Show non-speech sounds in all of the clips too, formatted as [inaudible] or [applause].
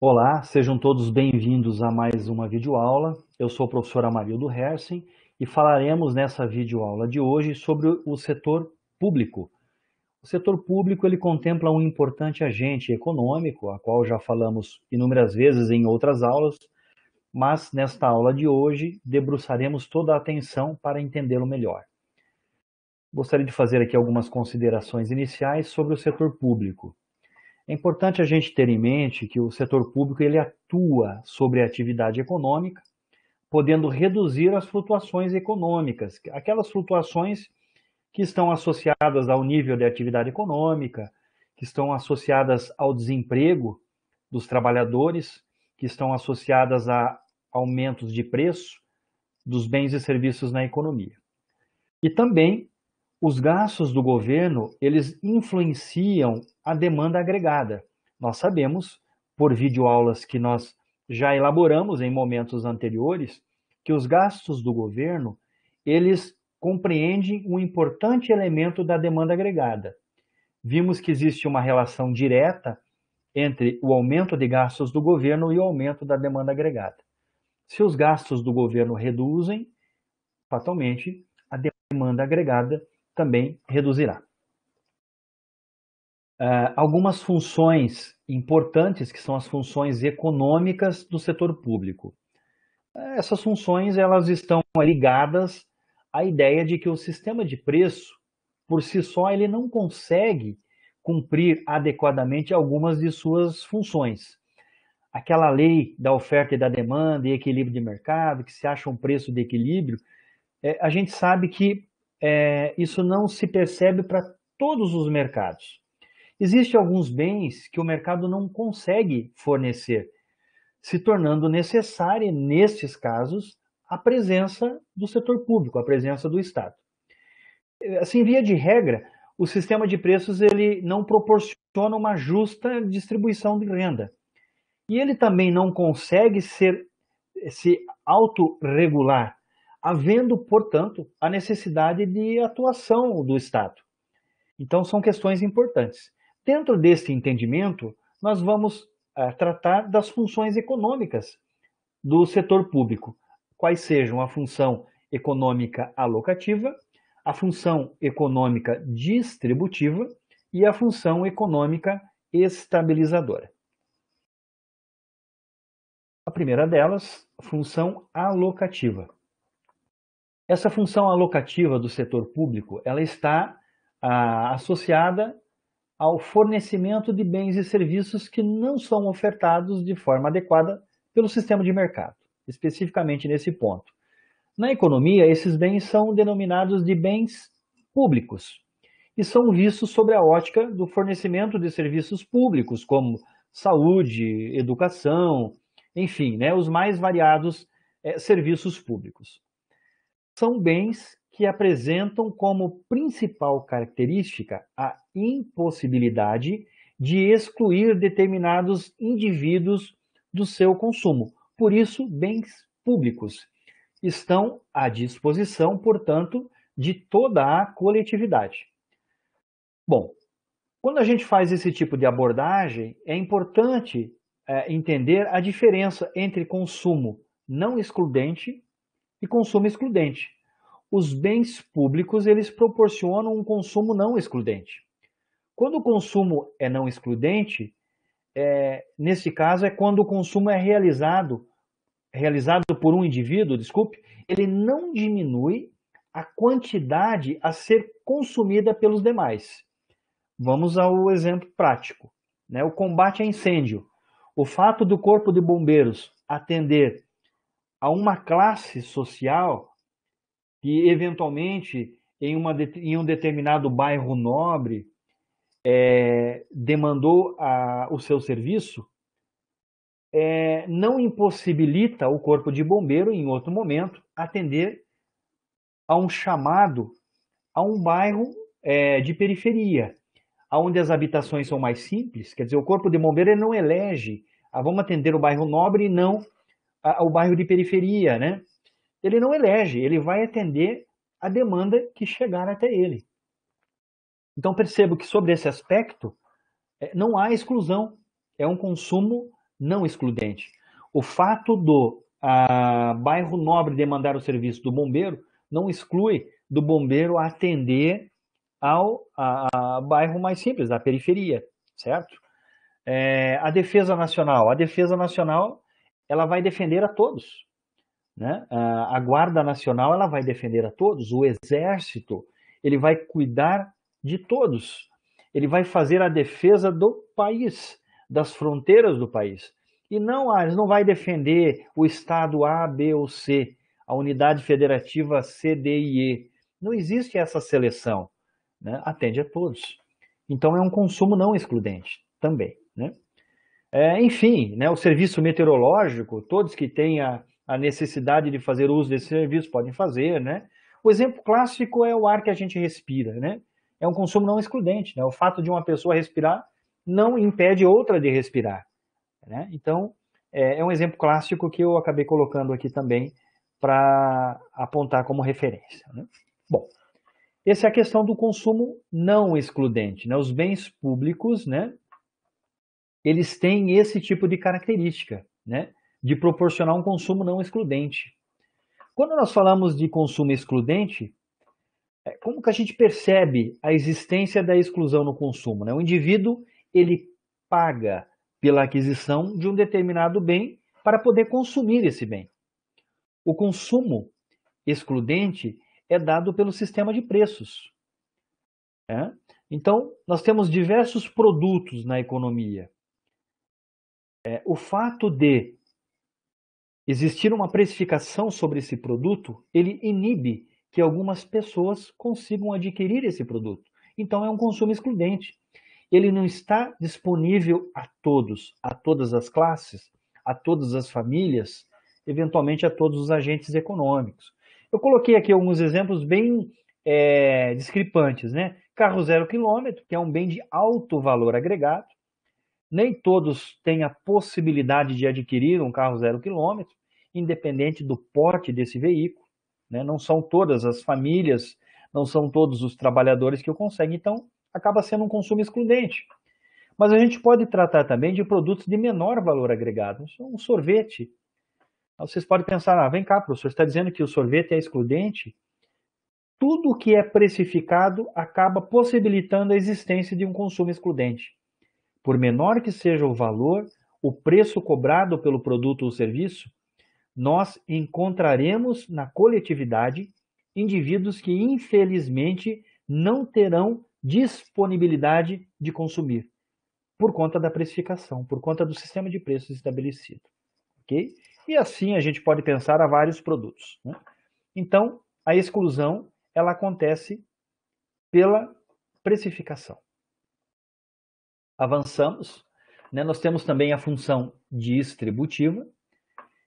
Olá, sejam todos bem-vindos a mais uma videoaula. Eu sou o professor Amarildo Hersen e falaremos nessa videoaula de hoje sobre o setor público. O setor público ele contempla um importante agente econômico, a qual já falamos inúmeras vezes em outras aulas, mas nesta aula de hoje debruçaremos toda a atenção para entendê-lo melhor. Gostaria de fazer aqui algumas considerações iniciais sobre o setor público. É importante a gente ter em mente que o setor público ele atua sobre a atividade econômica, podendo reduzir as flutuações econômicas, aquelas flutuações que estão associadas ao nível de atividade econômica, que estão associadas ao desemprego dos trabalhadores, que estão associadas a aumentos de preço dos bens e serviços na economia. E também os gastos do governo, eles influenciam a demanda agregada. Nós sabemos, por videoaulas que nós já elaboramos em momentos anteriores, que os gastos do governo, eles compreendem um importante elemento da demanda agregada. Vimos que existe uma relação direta entre o aumento de gastos do governo e o aumento da demanda agregada. Se os gastos do governo reduzem, fatalmente a demanda agregada também reduzirá. Uh, algumas funções importantes, que são as funções econômicas do setor público. Essas funções elas estão ligadas à ideia de que o sistema de preço, por si só, ele não consegue cumprir adequadamente algumas de suas funções. Aquela lei da oferta e da demanda e equilíbrio de mercado, que se acha um preço de equilíbrio, é, a gente sabe que é, isso não se percebe para todos os mercados. Existem alguns bens que o mercado não consegue fornecer, se tornando necessária, nestes casos, a presença do setor público, a presença do Estado. Assim, via de regra, o sistema de preços ele não proporciona uma justa distribuição de renda. E ele também não consegue ser se autorregular havendo, portanto, a necessidade de atuação do Estado. Então, são questões importantes. Dentro deste entendimento, nós vamos eh, tratar das funções econômicas do setor público, quais sejam a função econômica alocativa, a função econômica distributiva e a função econômica estabilizadora. A primeira delas, função alocativa. Essa função alocativa do setor público, ela está ah, associada ao fornecimento de bens e serviços que não são ofertados de forma adequada pelo sistema de mercado, especificamente nesse ponto. Na economia, esses bens são denominados de bens públicos e são vistos sobre a ótica do fornecimento de serviços públicos, como saúde, educação, enfim, né, os mais variados é, serviços públicos são bens que apresentam como principal característica a impossibilidade de excluir determinados indivíduos do seu consumo. Por isso, bens públicos estão à disposição, portanto, de toda a coletividade. Bom, quando a gente faz esse tipo de abordagem, é importante é, entender a diferença entre consumo não excludente e consumo excludente. Os bens públicos, eles proporcionam um consumo não excludente. Quando o consumo é não excludente, é, nesse caso é quando o consumo é realizado realizado por um indivíduo, desculpe, ele não diminui a quantidade a ser consumida pelos demais. Vamos ao exemplo prático, né? O combate a incêndio. O fato do corpo de bombeiros atender a uma classe social que, eventualmente, em, uma, em um determinado bairro nobre, é, demandou a, o seu serviço, é, não impossibilita o corpo de bombeiro, em outro momento, atender a um chamado a um bairro é, de periferia, onde as habitações são mais simples. Quer dizer, o corpo de bombeiro não elege, ah, vamos atender o bairro nobre e não ao bairro de periferia, né? Ele não elege, ele vai atender a demanda que chegar até ele. Então percebo que sobre esse aspecto é, não há exclusão, é um consumo não excludente. O fato do a, bairro nobre demandar o serviço do bombeiro não exclui do bombeiro atender ao a, a bairro mais simples, da periferia, certo? É, a defesa nacional, a defesa nacional ela vai defender a todos. Né? A Guarda Nacional ela vai defender a todos, o Exército ele vai cuidar de todos, ele vai fazer a defesa do país, das fronteiras do país. E não, ah, não vai defender o Estado A, B ou C, a unidade federativa C, D e E. Não existe essa seleção. Né? Atende a todos. Então é um consumo não excludente também. Né? É, enfim, né, o serviço meteorológico, todos que têm a, a, necessidade de fazer uso desse serviço podem fazer, né? O exemplo clássico é o ar que a gente respira, né? É um consumo não excludente, né? O fato de uma pessoa respirar não impede outra de respirar, né? Então, é, é um exemplo clássico que eu acabei colocando aqui também para apontar como referência, né? Bom, essa é a questão do consumo não excludente, né? Os bens públicos, né? eles têm esse tipo de característica, né? de proporcionar um consumo não excludente. Quando nós falamos de consumo excludente, é, como que a gente percebe a existência da exclusão no consumo? Né? O indivíduo ele paga pela aquisição de um determinado bem para poder consumir esse bem. O consumo excludente é dado pelo sistema de preços. Né? Então, nós temos diversos produtos na economia. É, o fato de existir uma precificação sobre esse produto, ele inibe que algumas pessoas consigam adquirir esse produto. Então é um consumo excludente. Ele não está disponível a todos, a todas as classes, a todas as famílias, eventualmente a todos os agentes econômicos. Eu coloquei aqui alguns exemplos bem é, discrepantes, né? Carro zero quilômetro, que é um bem de alto valor agregado, nem todos têm a possibilidade de adquirir um carro zero quilômetro, independente do porte desse veículo. Né? Não são todas as famílias, não são todos os trabalhadores que o conseguem, então acaba sendo um consumo excludente. Mas a gente pode tratar também de produtos de menor valor agregado, é um sorvete. Vocês podem pensar, ah, vem cá, professor, está dizendo que o sorvete é excludente? Tudo que é precificado acaba possibilitando a existência de um consumo excludente por menor que seja o valor, o preço cobrado pelo produto ou serviço, nós encontraremos na coletividade indivíduos que infelizmente não terão disponibilidade de consumir por conta da precificação, por conta do sistema de preços estabelecido, E assim a gente pode pensar a vários produtos. Né? Então a exclusão ela acontece pela precificação. Avançamos. Né? Nós temos também a função distributiva.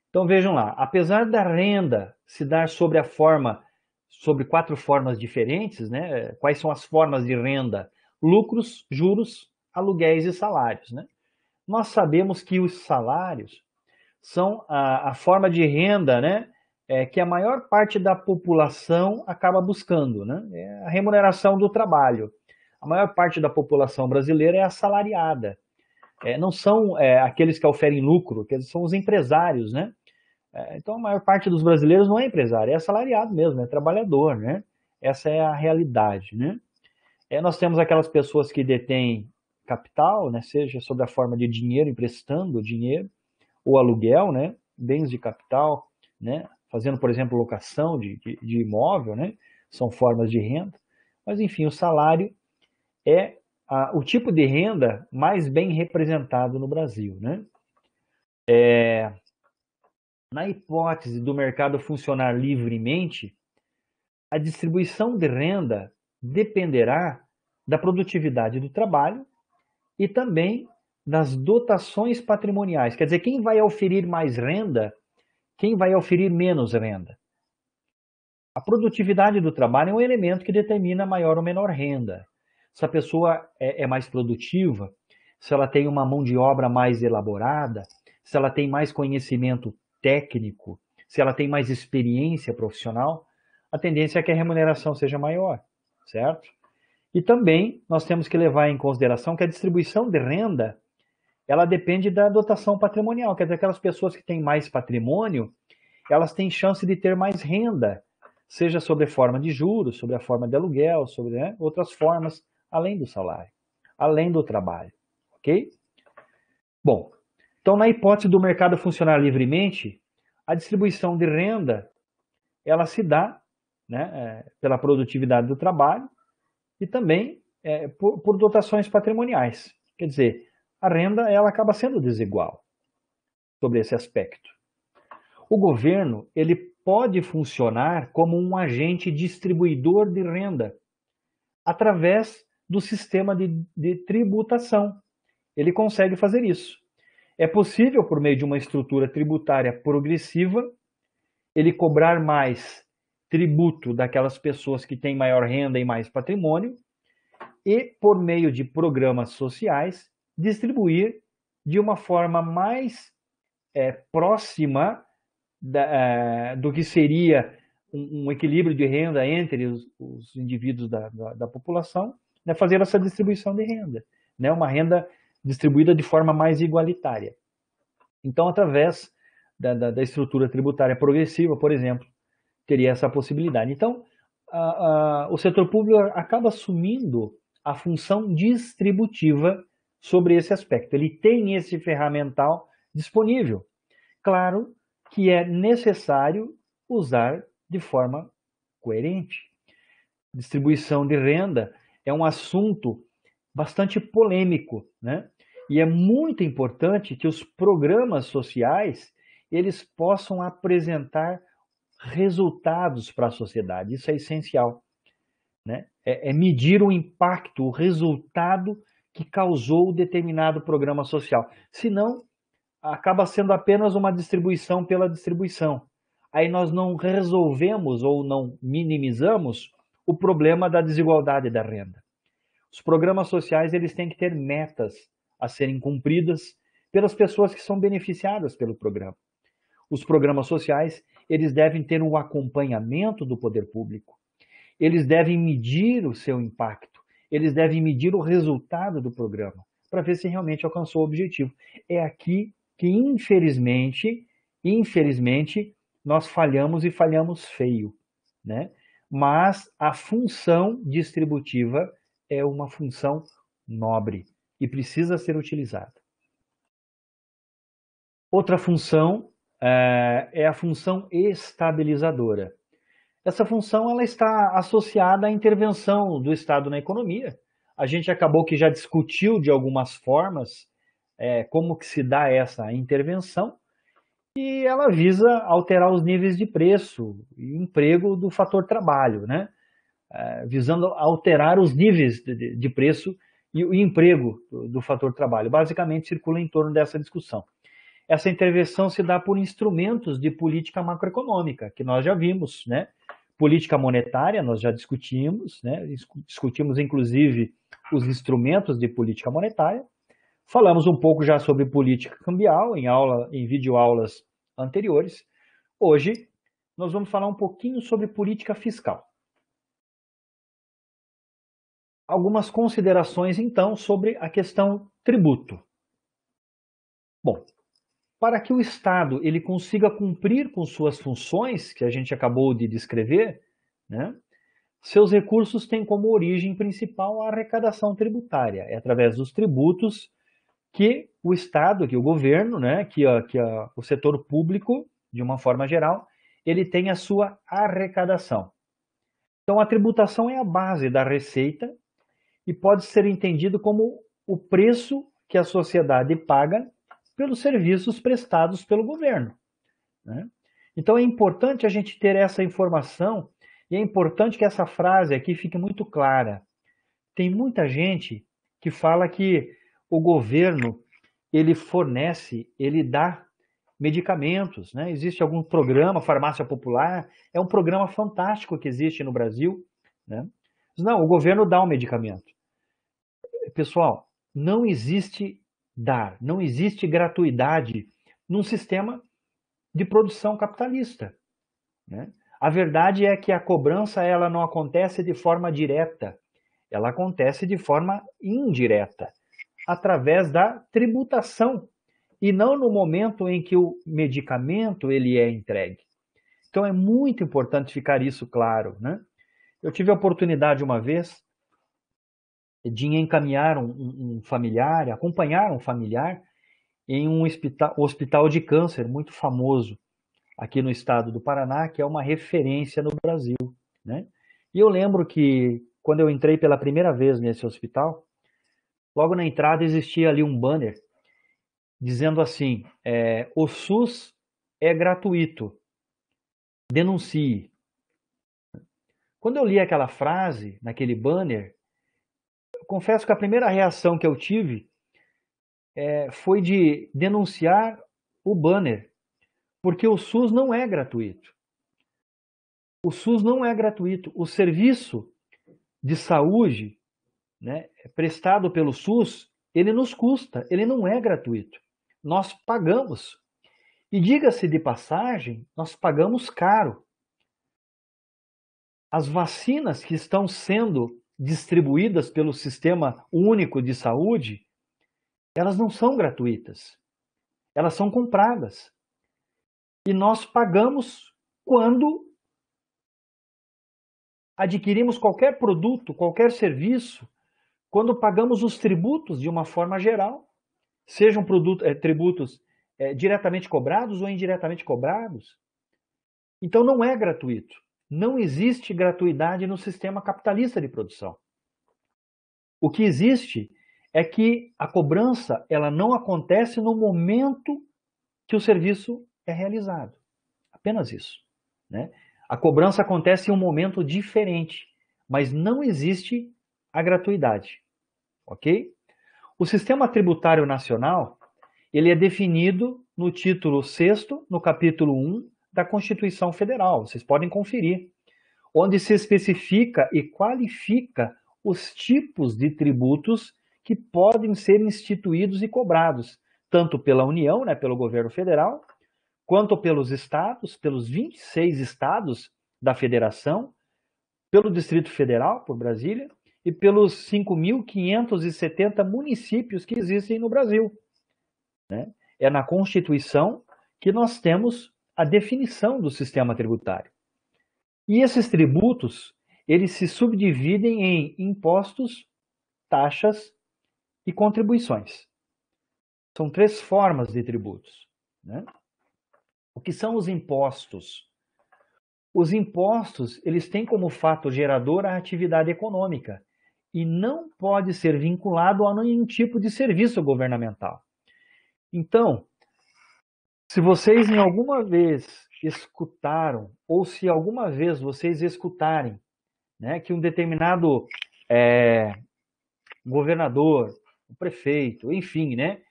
Então vejam lá, apesar da renda se dar sobre a forma, sobre quatro formas diferentes, né? Quais são as formas de renda? Lucros, juros, aluguéis e salários, né? Nós sabemos que os salários são a, a forma de renda, né? É, que a maior parte da população acaba buscando, né? É a remuneração do trabalho a maior parte da população brasileira é assalariada. É, não são é, aqueles que oferem lucro, que são os empresários, né? É, então a maior parte dos brasileiros não é empresário, é assalariado mesmo, é trabalhador, né? Essa é a realidade, né? É, nós temos aquelas pessoas que detêm capital, né? Seja sob a forma de dinheiro, emprestando dinheiro, ou aluguel, né? Bens de capital, né? Fazendo, por exemplo, locação de, de, de imóvel, né? São formas de renda. Mas, enfim, o salário é a, o tipo de renda mais bem representado no Brasil. Né? É, na hipótese do mercado funcionar livremente, a distribuição de renda dependerá da produtividade do trabalho e também das dotações patrimoniais. Quer dizer, quem vai oferir mais renda, quem vai oferir menos renda. A produtividade do trabalho é um elemento que determina maior ou menor renda. Se a pessoa é, é mais produtiva, se ela tem uma mão de obra mais elaborada, se ela tem mais conhecimento técnico, se ela tem mais experiência profissional, a tendência é que a remuneração seja maior, certo? E também nós temos que levar em consideração que a distribuição de renda ela depende da dotação patrimonial, quer dizer, aquelas pessoas que têm mais patrimônio, elas têm chance de ter mais renda, seja sobre a forma de juros, sobre a forma de aluguel, sobre né, outras formas além do salário, além do trabalho, ok? Bom, então na hipótese do mercado funcionar livremente, a distribuição de renda ela se dá né, é, pela produtividade do trabalho e também é, por, por dotações patrimoniais. Quer dizer, a renda ela acaba sendo desigual sobre esse aspecto. O governo ele pode funcionar como um agente distribuidor de renda através do sistema de, de tributação. Ele consegue fazer isso. É possível, por meio de uma estrutura tributária progressiva, ele cobrar mais tributo daquelas pessoas que têm maior renda e mais patrimônio, e, por meio de programas sociais, distribuir de uma forma mais é, próxima da, é, do que seria um, um, equilíbrio de renda entre os, os indivíduos da, da, da população, né, fazer essa distribuição de renda, né, uma renda distribuída de forma mais igualitária. Então, através da, da, da estrutura tributária progressiva, por exemplo, teria essa possibilidade. Então, a, a, o setor público acaba assumindo a função distributiva sobre esse aspecto. Ele tem esse ferramental disponível. Claro que é necessário usar de forma coerente. Distribuição de renda é um assunto bastante polêmico, né? E é muito importante que os programas sociais eles possam apresentar resultados para a sociedade. Isso é essencial, né? É, é medir o impacto, o resultado que causou o determinado programa social. Senão, acaba sendo apenas uma distribuição pela distribuição. Aí nós não resolvemos ou não minimizamos o problema da desigualdade da renda. Os programas sociais eles têm que ter metas a serem cumpridas pelas pessoas que são beneficiadas pelo programa. Os programas sociais eles devem ter um acompanhamento do poder público. Eles devem medir o seu impacto. Eles devem medir o resultado do programa para ver se realmente alcançou o objetivo. É aqui que infelizmente, infelizmente, nós falhamos e falhamos feio, né? mas a função distributiva é uma função nobre e precisa ser utilizada. Outra função é, é a função estabilizadora. Essa função ela está associada à intervenção do Estado na economia. A gente acabou que já discutiu de algumas formas é, como que se dá essa intervenção, e ela visa alterar os níveis de preço e emprego do fator trabalho, né? É, visando alterar os níveis de, preço e o emprego do, fator trabalho. Basicamente, circula em torno dessa discussão. Essa intervenção se dá por instrumentos de política macroeconômica, que nós já vimos, né? Política monetária, nós já discutimos, né? Discutimos, inclusive, os instrumentos de política monetária. Falamos um pouco já sobre política cambial em aula, em videoaulas anteriores. Hoje nós vamos falar um pouquinho sobre política fiscal. Algumas considerações então sobre a questão tributo. Bom, para que o Estado ele consiga cumprir com suas funções, que a gente acabou de descrever, né, seus recursos têm como origem principal a arrecadação tributária, é através dos tributos que o Estado, que o governo, né, que, que a, o setor público, de uma forma geral, ele tem a sua arrecadação. Então, a tributação é a base da receita e pode ser entendido como o preço que a sociedade paga pelos serviços prestados pelo governo. Né? Então, é importante a gente ter essa informação e é importante que essa frase aqui fique muito clara. Tem muita gente que fala que o governo ele fornece, ele dá medicamentos, né? Existe algum programa, farmácia popular, é um programa fantástico que existe no Brasil, né? Não, o governo dá um medicamento. Pessoal, não existe dar, não existe gratuidade num sistema de produção capitalista. Né? A verdade é que a cobrança ela não acontece de forma direta, ela acontece de forma indireta através da tributação e não no momento em que o medicamento ele é entregue. Então é muito importante ficar isso claro, né? Eu tive a oportunidade uma vez de encaminhar um, um familiar, acompanhar um familiar em um hospital, hospital de câncer muito famoso aqui no estado do Paraná, que é uma referência no Brasil, né? E eu lembro que quando eu entrei pela primeira vez nesse hospital, Logo na entrada existia ali um banner dizendo assim: é, o SUS é gratuito, denuncie. Quando eu li aquela frase naquele banner, confesso que a primeira reação que eu tive é, foi de denunciar o banner, porque o SUS não é gratuito. O SUS não é gratuito. O serviço de saúde né, prestado pelo SUS, ele nos custa, ele não é gratuito. Nós pagamos. E diga-se de passagem, nós pagamos caro. As vacinas que estão sendo distribuídas pelo Sistema Único de Saúde, elas não são gratuitas. Elas são compradas. E nós pagamos quando adquirimos qualquer produto, qualquer serviço quando pagamos os tributos de uma forma geral, sejam produto, é, tributos é, diretamente cobrados ou indiretamente cobrados. Então não é gratuito. Não existe gratuidade no sistema capitalista de produção. O que existe é que a cobrança ela não acontece no momento que o serviço é realizado. Apenas isso. Né? A cobrança acontece em um momento diferente, mas não existe a gratuidade, ok? O sistema tributário nacional ele é definido no título 6, no capítulo 1 da Constituição Federal. Vocês podem conferir, onde se especifica e qualifica os tipos de tributos que podem ser instituídos e cobrados, tanto pela União, né, pelo governo federal, quanto pelos estados, pelos 26 estados da federação, pelo Distrito Federal, por Brasília, e pelos 5.570 municípios que existem no Brasil. Né? É na Constituição que nós temos a definição do sistema tributário. E esses tributos, eles se subdividem em impostos, taxas e contribuições. São três formas de tributos. Né? O que são os impostos? Os impostos, eles têm como fato gerador a atividade econômica, e não pode ser vinculado a nenhum tipo de serviço governamental. Então, se vocês em alguma vez escutaram, ou se alguma vez vocês escutarem né, que um determinado é, governador, prefeito, enfim, né,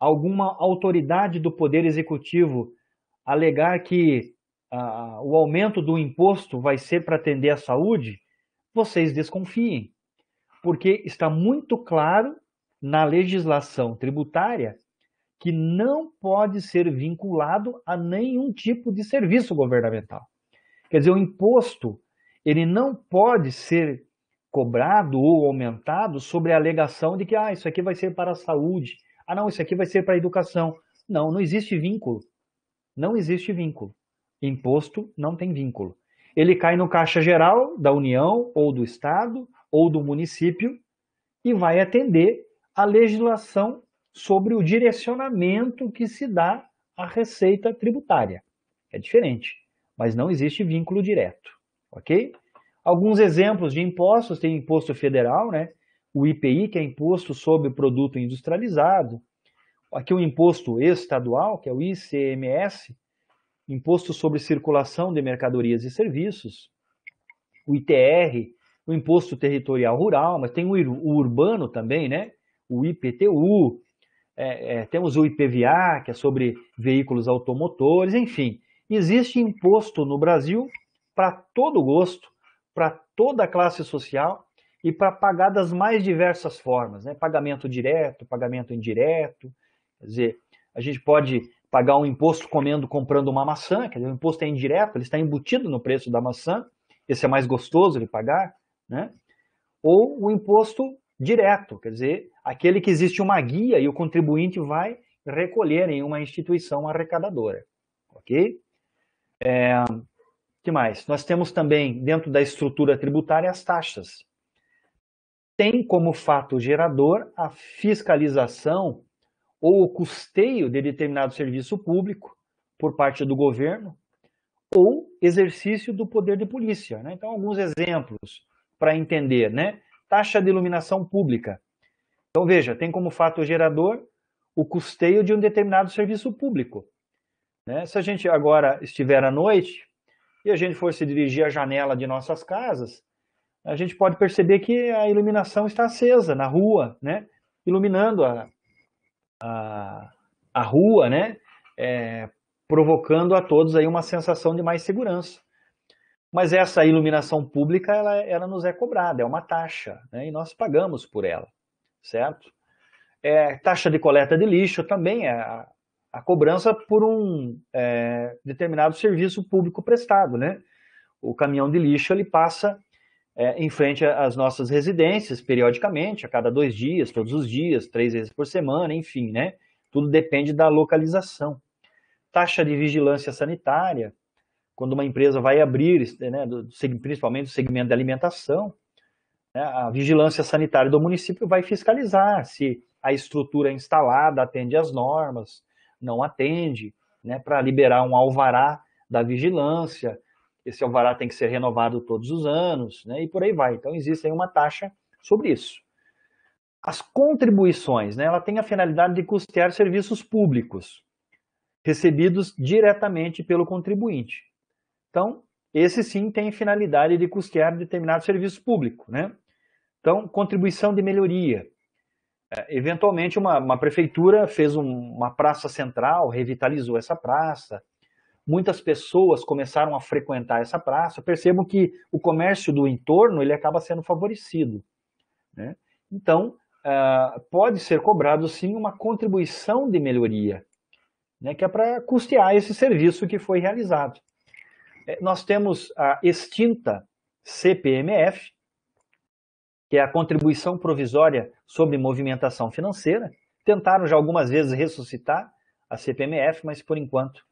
alguma autoridade do Poder Executivo alegar que o aumento do imposto vai ser para atender à saúde, vocês desconfiem porque está muito claro na legislação tributária que não pode ser vinculado a nenhum tipo de serviço governamental. Quer dizer, o imposto ele não pode ser cobrado ou aumentado sobre a alegação de que ah, isso aqui vai ser para a saúde, ah não, isso aqui vai ser para a educação. Não, não existe vínculo. Não existe vínculo. Imposto não tem vínculo. Ele cai no caixa geral da União ou do Estado ou do município e vai atender à legislação sobre o direcionamento que se dá à receita tributária. É diferente, mas não existe vínculo direto, ok? Alguns exemplos de impostos, tem imposto federal, né? o IPI, que é imposto sobre produto industrializado, aqui o imposto estadual, que é o ICMS, imposto sobre circulação de mercadorias e serviços, o ITR, o Imposto Territorial Rural, mas tem o, o urbano também, né? o IPTU, é, é, temos o IPVA, que é sobre veículos automotores, enfim. Existe imposto no Brasil para todo gosto, para toda a classe social e para pagar das mais diversas formas, né? pagamento direto, pagamento indireto, quer dizer, a gente pode pagar um imposto comendo, comprando uma maçã, quer dizer, o imposto é indireto, ele está embutido no preço da maçã, esse é mais gostoso de pagar, né? ou o imposto direto, quer dizer, aquele que existe uma guia e o contribuinte vai recolher em uma instituição arrecadadora, ok? É, que mais? Nós temos também, dentro da estrutura tributária, as taxas. Tem como fato gerador a fiscalização ou o custeio de determinado serviço público por parte do governo ou exercício do poder de polícia. Né? Então, alguns exemplos para entender, né? Taxa de iluminação pública. Então veja, tem como fato gerador o custeio de um determinado serviço público. Né? Se a gente agora estiver à noite e a gente for se dirigir à janela de nossas casas, a gente pode perceber que a iluminação está acesa na rua, né? Iluminando a, a, a rua, né? É, provocando a todos aí uma sensação de mais segurança. Mas essa iluminação pública, ela, ela nos é cobrada, é uma taxa, né? e nós pagamos por ela, certo? É, taxa de coleta de lixo também é a, a cobrança por um é, determinado serviço público prestado, né? O caminhão de lixo, ele passa é, em frente às nossas residências periodicamente, a cada dois dias, todos os dias, três vezes por semana, enfim, né? Tudo depende da localização. Taxa de vigilância sanitária, quando uma empresa vai abrir, né, do, principalmente do segmento de alimentação, né, a vigilância sanitária do município vai fiscalizar se a estrutura instalada atende às normas, não atende, né, para liberar um alvará da vigilância. Esse alvará tem que ser renovado todos os anos, né, e por aí vai. Então, existe aí uma taxa sobre isso. As contribuições, né, ela tem a finalidade de custear serviços públicos recebidos diretamente pelo contribuinte então, esse sim tem finalidade de custear determinado serviço público, né? Então, contribuição de melhoria. É, eventualmente, uma, uma, prefeitura fez um, uma praça central, revitalizou essa praça, muitas pessoas começaram a frequentar essa praça. Percebam que o comércio do entorno ele acaba sendo favorecido. Né? Então, uh, pode ser cobrado sim uma contribuição de melhoria, né, que é para custear esse serviço que foi realizado. É, nós temos a extinta CPMF, que é a Contribuição Provisória sobre Movimentação Financeira. Tentaram já algumas vezes ressuscitar a CPMF, mas por enquanto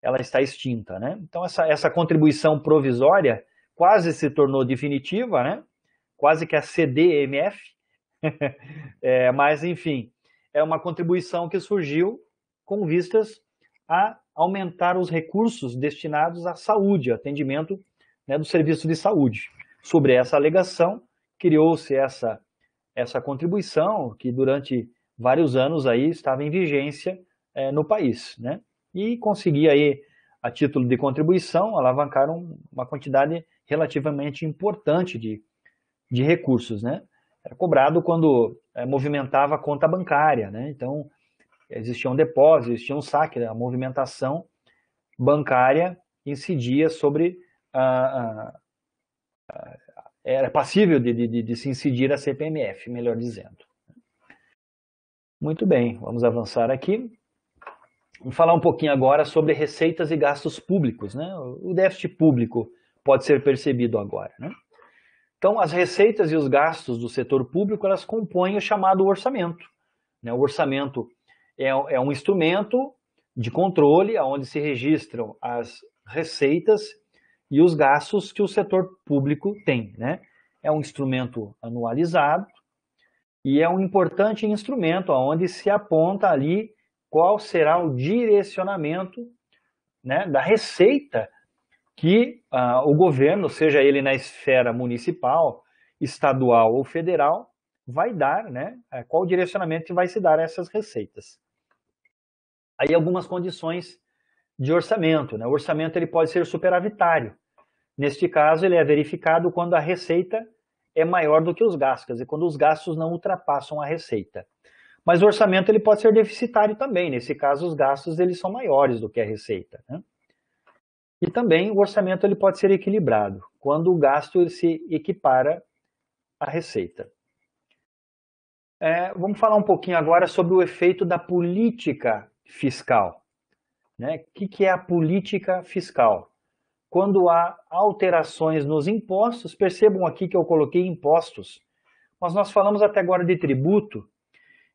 ela está extinta. Né? Então, essa, essa contribuição provisória quase se tornou definitiva, né? quase que a CDMF, [laughs] é, mas enfim, é uma contribuição que surgiu com vistas a aumentar os recursos destinados à saúde, atendimento né, do serviço de saúde. Sobre essa alegação, criou-se essa, essa contribuição que durante vários anos aí estava em vigência é, no país, né? E conseguia aí, a título de contribuição, alavancar um, uma quantidade relativamente importante de, de recursos, né? Era cobrado quando é, movimentava a conta bancária, né? Então, existia um depósito, existia um saque, né, a movimentação bancária incidia sobre. a ah, ah, ah, era passível de, de, de se incidir a CPMF, melhor dizendo. Muito bem, vamos avançar aqui. Vamos falar um pouquinho agora sobre receitas e gastos públicos. Né? O déficit público pode ser percebido agora. Né? Então, as receitas e os gastos do setor público, elas compõem o chamado orçamento. Né? O orçamento é, é um instrumento de controle onde se registram as receitas e os gastos que o setor público tem. Né? É um instrumento anualizado e é um importante instrumento onde se aponta ali qual será o direcionamento né, da receita que ah, o governo, seja ele na esfera municipal, estadual ou federal, vai dar, né? É, qual direcionamento que vai se dar a essas receitas aí algumas condições de orçamento. Né? O orçamento ele pode ser superavitário. Neste caso, ele é verificado quando a receita é maior do que os gastos, e quando os gastos não ultrapassam a receita. Mas o orçamento ele pode ser deficitário também. Nesse caso, os gastos eles são maiores do que a receita. Né? E também o orçamento ele pode ser equilibrado, quando o gasto ele se equipara à receita. É, vamos falar um pouquinho agora sobre o efeito da política fiscal. Né? O que, que é a política fiscal? Quando há alterações nos impostos, percebam aqui que eu coloquei impostos, mas nós falamos até agora de tributo,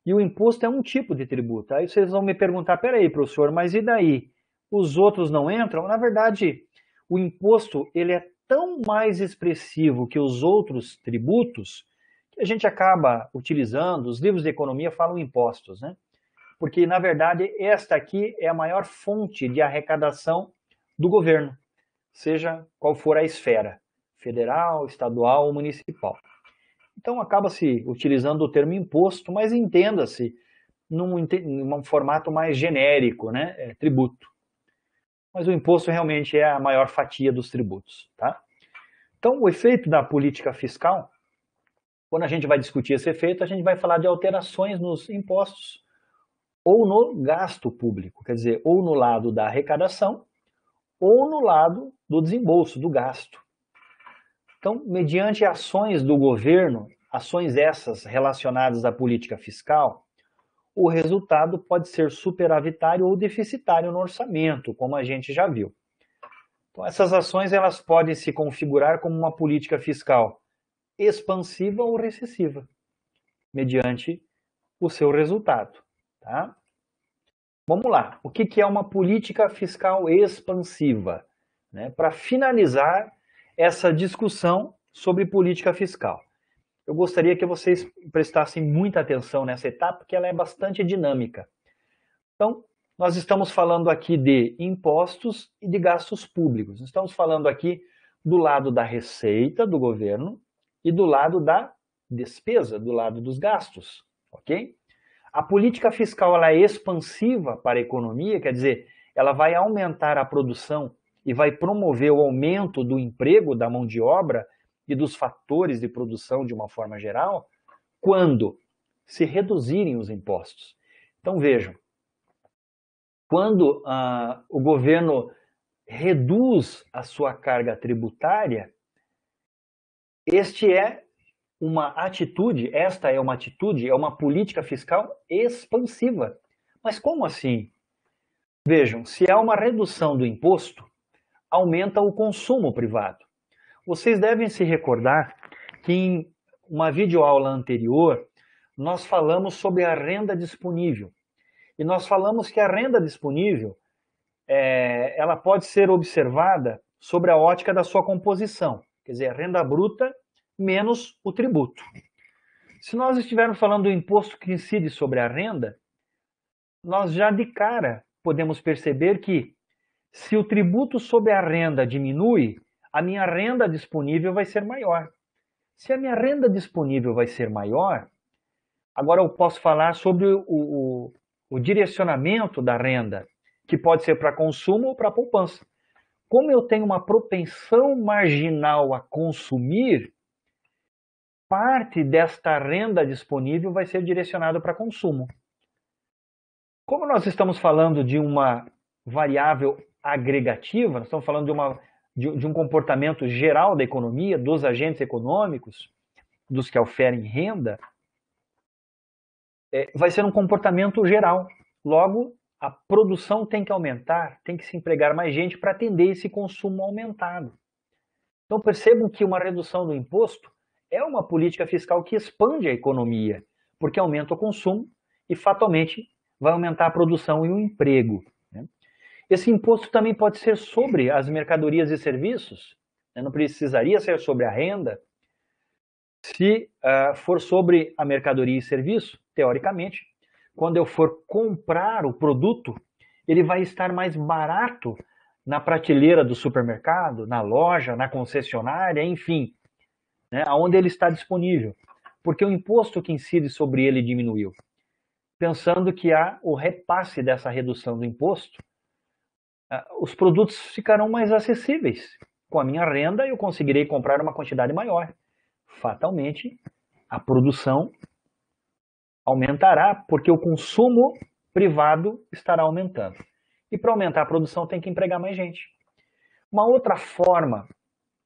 e o imposto é um tipo de tributo. Aí vocês vão me perguntar: peraí, professor, mas e daí? Os outros não entram? Na verdade, o imposto ele é tão mais expressivo que os outros tributos que a gente acaba utilizando, os livros de economia falam impostos, né? porque na verdade esta aqui é a maior fonte de arrecadação do governo, seja qual for a esfera, federal, estadual ou municipal. Então acaba se utilizando o termo imposto, mas entenda-se num, num, formato mais genérico, né? É, tributo. Mas o imposto realmente é a maior fatia dos tributos, tá? Então o efeito da política fiscal, quando a gente vai discutir esse efeito, a gente vai falar de alterações nos impostos ou no gasto público, quer dizer, ou no lado da arrecadação ou no lado do desembolso, do gasto. Então, mediante ações do governo, ações essas relacionadas à política fiscal, o resultado pode ser superavitário ou deficitário no orçamento, como a gente já viu. Então, essas ações elas podem se configurar como uma política fiscal expansiva ou recessiva, mediante o seu resultado. Tá? Vamos lá. O que, que é uma política fiscal expansiva? Né? Para finalizar essa discussão sobre política fiscal, eu gostaria que vocês prestassem muita atenção nessa etapa, porque ela é bastante dinâmica. Então, nós estamos falando aqui de impostos e de gastos públicos. Estamos falando aqui do lado da receita do governo e do lado da despesa, do lado dos gastos, ok? A política fiscal ela é expansiva para a economia, quer dizer, ela vai aumentar a produção e vai promover o aumento do emprego, da mão de obra e dos fatores de produção de uma forma geral, quando se reduzirem os impostos. Então vejam, quando ah, o governo reduz a sua carga tributária, este é uma atitude, esta é uma atitude, é uma política fiscal expansiva. Mas como assim? Vejam, se há uma redução do imposto, aumenta o consumo privado. Vocês devem se recordar que em uma videoaula anterior nós falamos sobre a renda disponível. E nós falamos que a renda disponível é, ela pode ser observada sobre a ótica da sua composição, quer dizer, a renda bruta menos o tributo. Se nós estivermos falando do imposto que incide sobre a renda, nós já de cara podemos perceber que se o tributo sobre a renda diminui, a minha renda disponível vai ser maior. Se a minha renda disponível vai ser maior, agora eu posso falar sobre o, o, o direcionamento da renda, que pode ser para consumo ou para poupança. Como eu tenho uma propensão marginal a consumir, parte desta renda disponível vai ser direcionada para consumo. Como nós estamos falando de uma variável agregativa, nós estamos falando de, uma, de, de um comportamento geral da economia, dos agentes econômicos, dos que oferem renda, é, vai ser um comportamento geral. Logo, a produção tem que aumentar, tem que se empregar mais gente para atender esse consumo aumentado. Então percebam que uma redução do imposto é uma política fiscal que expande a economia, porque aumenta o consumo e fatalmente vai aumentar a produção e o emprego. Né? Esse imposto também pode ser sobre as mercadorias e serviços, né? não precisaria ser sobre a renda. Se uh, for sobre a mercadoria e serviço, teoricamente, quando eu for comprar o produto, ele vai estar mais barato na prateleira do supermercado, na loja, na concessionária, enfim, né, aonde ele está disponível, porque o imposto que incide sobre ele diminuiu. Pensando que há o repasse dessa redução do imposto, ah, os produtos ficarão mais acessíveis. Com a minha renda, eu conseguirei comprar uma quantidade maior. Fatalmente, a produção aumentará, porque o consumo privado estará aumentando. E para aumentar a produção, tem que empregar mais gente. Uma outra forma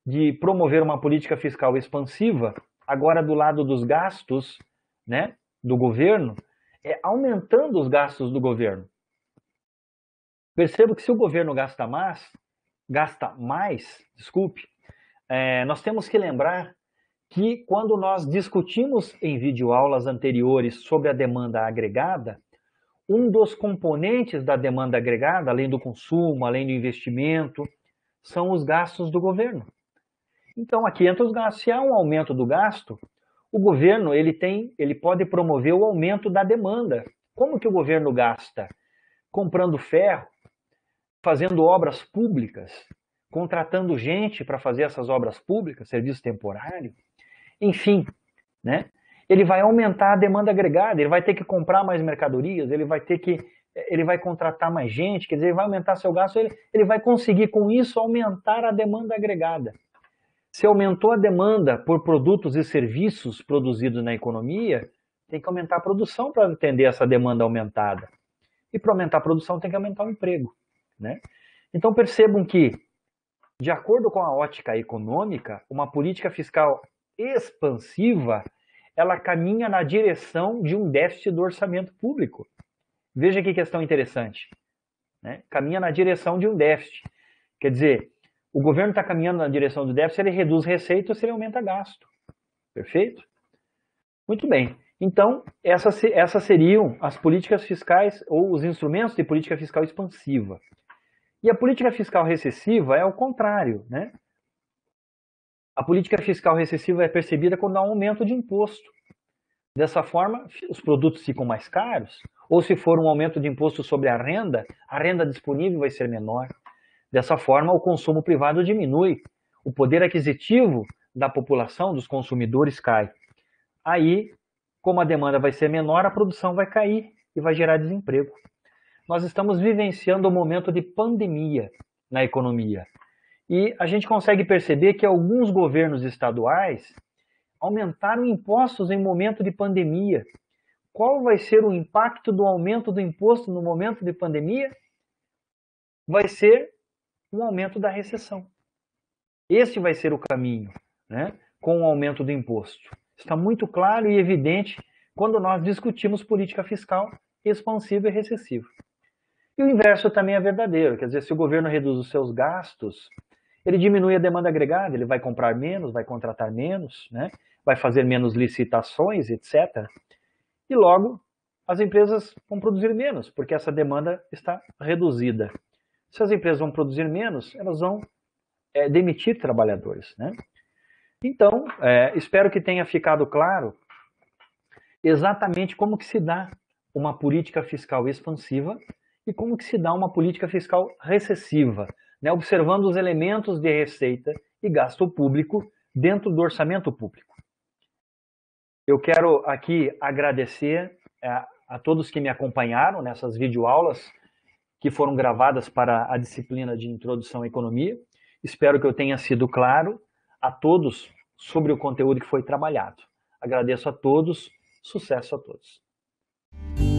de promover uma política fiscal expansiva, agora do lado dos gastos né, do governo, é aumentando os gastos do governo. Percebo que se o governo gasta mais, gasta mais, desculpe, é, nós temos que lembrar que quando nós discutimos em videoaulas anteriores sobre a demanda agregada, um dos componentes da demanda agregada, além do consumo, além do investimento, são os gastos do governo. Então aqui entra os gastos. Se há um aumento do gasto, o governo ele tem, ele pode promover o aumento da demanda. Como que o governo gasta? Comprando ferro, fazendo obras públicas, contratando gente para fazer essas obras públicas, serviço temporário, enfim, né? Ele vai aumentar a demanda agregada, ele vai ter que comprar mais mercadorias, ele vai ter que ele vai contratar mais gente, quer dizer, ele vai aumentar seu gasto, ele, ele vai conseguir com isso aumentar a demanda agregada. Se aumentou a demanda por produtos e serviços produzidos na economia, tem que aumentar a produção para atender essa demanda aumentada. E para aumentar a produção tem que aumentar o emprego. Né? Então percebam que, de acordo com a ótica econômica, uma política fiscal expansiva ela caminha na direção de um déficit do orçamento público. Veja que questão interessante. Né? Caminha na direção de um déficit. Quer dizer, o governo está caminhando na direção do déficit, ele reduz receita ou se ele aumenta gasto. Perfeito? Muito bem. Então, essas, essas seriam as políticas fiscais ou os instrumentos de política fiscal expansiva. E a política fiscal recessiva é o contrário, né? A política fiscal recessiva é percebida quando há um aumento de imposto. Dessa forma, os produtos ficam mais caros, ou se for um aumento de imposto sobre a renda, a renda disponível vai ser menor. Dessa forma, o consumo privado diminui, o poder aquisitivo da população, dos consumidores, cai. Aí, como a demanda vai ser menor, a produção vai cair e vai gerar desemprego. Nós estamos vivenciando um momento de pandemia na economia. E a gente consegue perceber que alguns governos estaduais aumentaram impostos em momento de pandemia. Qual vai ser o impacto do aumento do imposto no momento de pandemia? Vai ser um aumento da recessão. Esse vai ser o caminho, né? com o aumento do imposto. Está muito claro e evidente quando nós discutimos política fiscal expansiva e recessiva. E o inverso também é verdadeiro, quer dizer, se o governo reduz os seus gastos, ele diminui a demanda agregada, ele vai comprar menos, vai contratar menos, né? vai fazer menos licitações, etc. E logo as empresas vão produzir menos, porque essa demanda está reduzida. Se as empresas vão produzir menos, elas vão é, demitir trabalhadores. Né? Então, é, espero que tenha ficado claro exatamente como que se dá uma política fiscal expansiva e como que se dá uma política fiscal recessiva, né? observando os elementos de receita e gasto público dentro do orçamento público. Eu quero aqui agradecer a, é, a todos que me acompanharam nessas videoaulas que foram gravadas para a disciplina de Introdução à Economia. Espero que eu tenha sido claro a todos sobre o conteúdo que foi trabalhado. Agradeço a todos, sucesso a todos.